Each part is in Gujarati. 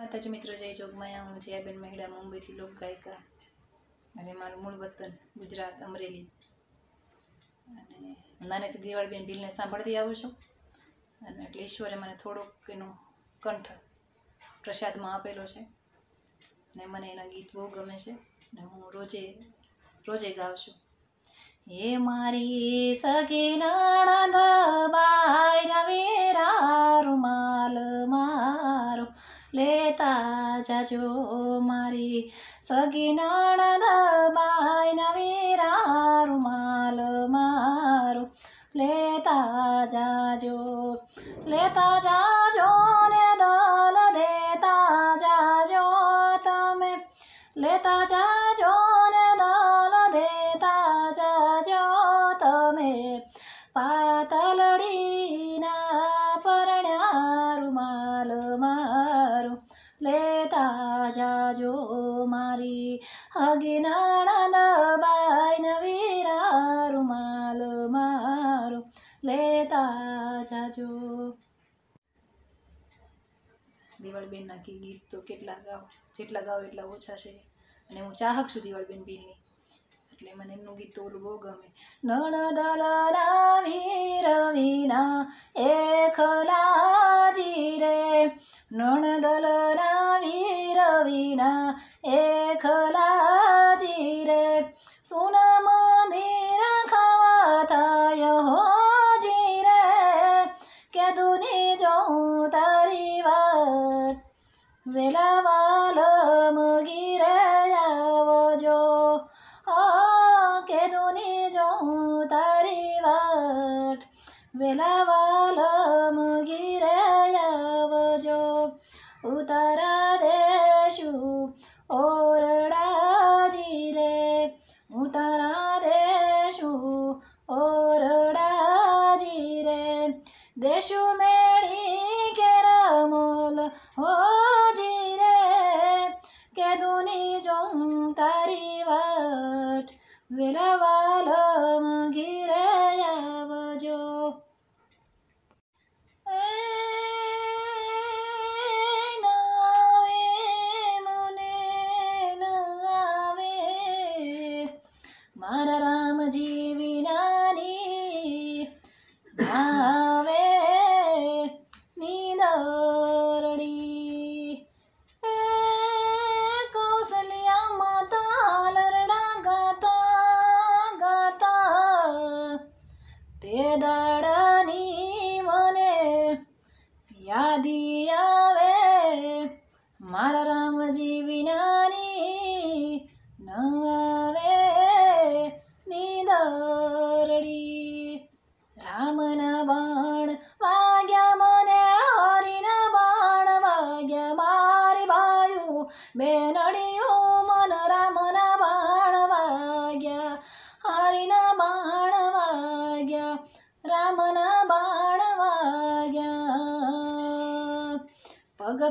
માતાજી મિત્ર જય જોગમાયા હું જયાબેન મહેડા મુંબઈથી લોક ગાયિકા અને મારું મૂળ વતન ગુજરાત અમરેલી અને નાનેથી દિવાળીબેન બિલને સાંભળતી આવું છું અને એટલે ઈશ્વરે મને થોડોક એનો કંઠ પ્રસાદમાં આપેલો છે અને મને એના ગીત બહુ ગમે છે અને હું રોજે રોજે ગાઉં છું હે મારી સગી નાણંદ બાય વેરા રૂમાલ મારો લેતા જાજો મારી સગી નણદ બાયના વીરા રૂમાલ મારો લેતા જાજો લેતા જાજો ને દલ દેતા જાજો તમે લેતા જા જાજો મારી અગિનાણા બાઈ વીરા રૂમાલ મારો લેતા જાજો દિવાળબેન નાખી ગીત તો કેટલા ગાવ જેટલા ગાવ એટલા ઓછા છે અને હું ચાહક છું દિવાળબેન બીલની એટલે મને એમનું ગીત ઓલું બહુ ગમે નણદલ રવિ રવિના એખલાજી રે નણદલ રવિ રવિના એખલા ಬೆಲವಾಲ ಮುಗಿರಯವಜೋ ಉತ್ತರ ದೇಶು ಓರಡಾಜಿರೆ ಉತ್ತರ ದೇಶು ಓರಡಾಜಿರೆ ದೇಶು ಮೇಡಿ ಕೆರಮೋಲ ಹೋ ಜಿರೆ ಕೆದುನಿ ಜೊಂಗ್ ತಾರಿವಾಟ್ ಬೆಲವಾಲ ಮುಗಿರ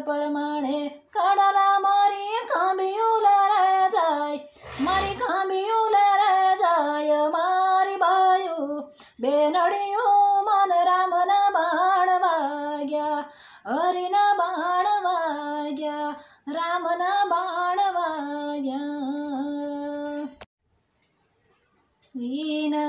परमाणे काढाला मारी खांबी उलराय जाय मारी खांबी उलराय जाय मारी बायू बेनडियो मन रामना बाण वाग्या हरिना बाण वाग्या रामना बाण वाग्या वीणा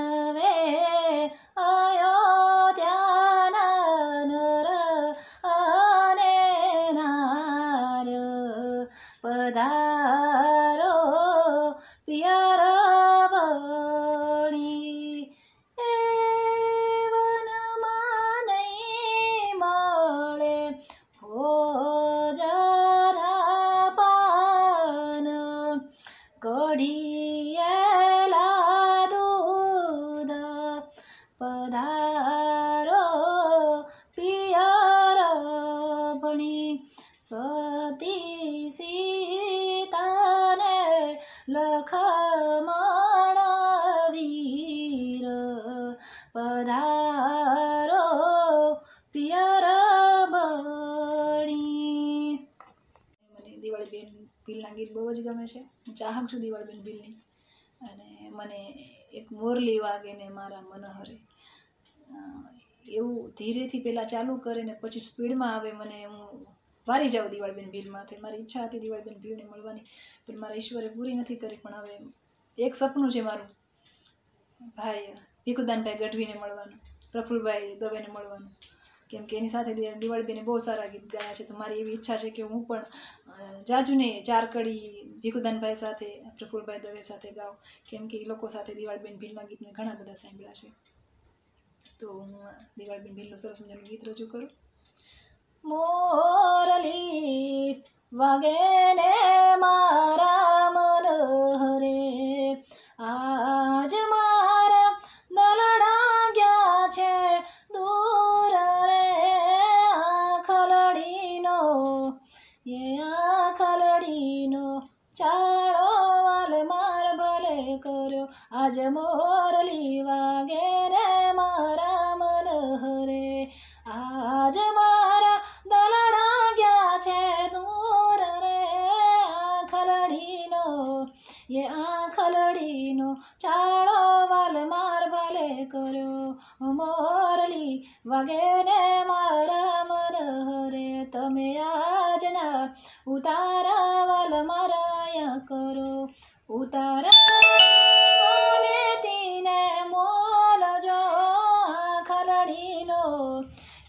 લખમણ વીર પધારો પિયર બણી મને દિવાળીબેન ભીલના ગીત બહુ જ ગમે છે હું ચાહક છું દિવાળી બેન ભીલની અને મને એક મોરલી વાગે ને મારા મનહરે એવું ધીરેથી પહેલાં ચાલુ કરે ને પછી સ્પીડમાં આવે મને હું વારી જાઉં દિવાળીબેન ભીલમાંથી મારી ઈચ્છા હતી દિવાળીબેન ભીલને મળવાની પણ મારા ઈશ્વરે પૂરી નથી કરી પણ હવે એક સપનું છે મારું ભાઈ ભીખુદાનભાઈ ગઢવીને મળવાનું પ્રફુલભાઈ દવેને મળવાનું કેમ કે એની સાથે દિવાળીબેને બહુ સારા ગીત ગાયા છે તો મારી એવી ઈચ્છા છે કે હું પણ જાજુને ચારકડી ભીખુદાનભાઈ સાથે પ્રફુલભાઈ દવે સાથે ગાઉં કેમ કે એ લોકો સાથે દિવાળીબેન ભીલના ગીતને ઘણા બધા સાંભળ્યા છે તો હું દિવાળીબેન ભીલનું સરસ મજાનું ગીત રજૂ કરું મોરલી વગે ને મારા મન હરે આજ મારા દલડા ગયા છે દૂર રે આખલડીનો એ આખલડીનો ચાળો વાલ માર ભલે કર્યો આજ મોરલી વગે મારા મન હરે તમે આજના ઉતારા વાલ મારા કરો ઉતારા તીને મોલ જો ખલડીનો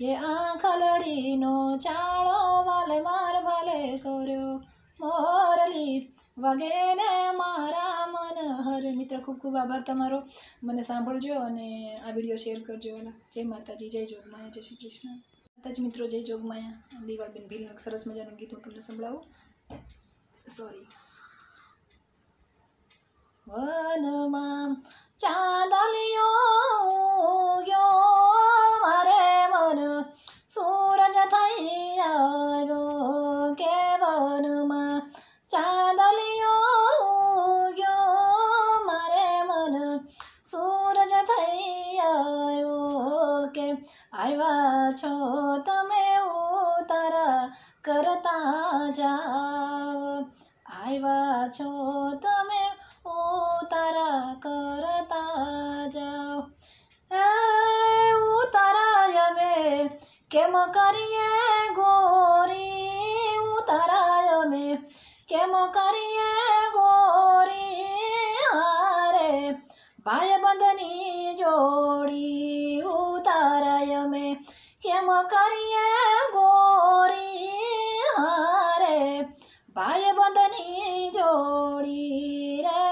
એ આંખ ખલડીનો ચાળો વાલ માર ભલે કર્યો મોરલી વગેરે મારા અરે મિત્ર ખૂબ ખૂબ આભાર તમારો મને સાંભળજો અને આ વિડીયો શેર કરજો જય માતાજી જય જોગમાયા જય શ્રી કૃષ્ણ માતાજી મિત્રો જય જોગમાયા બેન ભીલનું સરસ મજાનું ગીત હું તમને સંભળાવું સોરી વનમાં ચાંદલિયો ગયો કે આવ્યા છો તમે ઓ તારા કરતા જાવ આવ્યા છો તમે ઓ તારા કરતા જાઓ હે ઉતારા અમે કેમ કરીએ ગોરી ઉતારા અમે કેમ કરીએ ગોરી ભાઈ બંધની જોડી કેમ કરીએ ગોરી હરે ભાઈ બંધની જોડી રે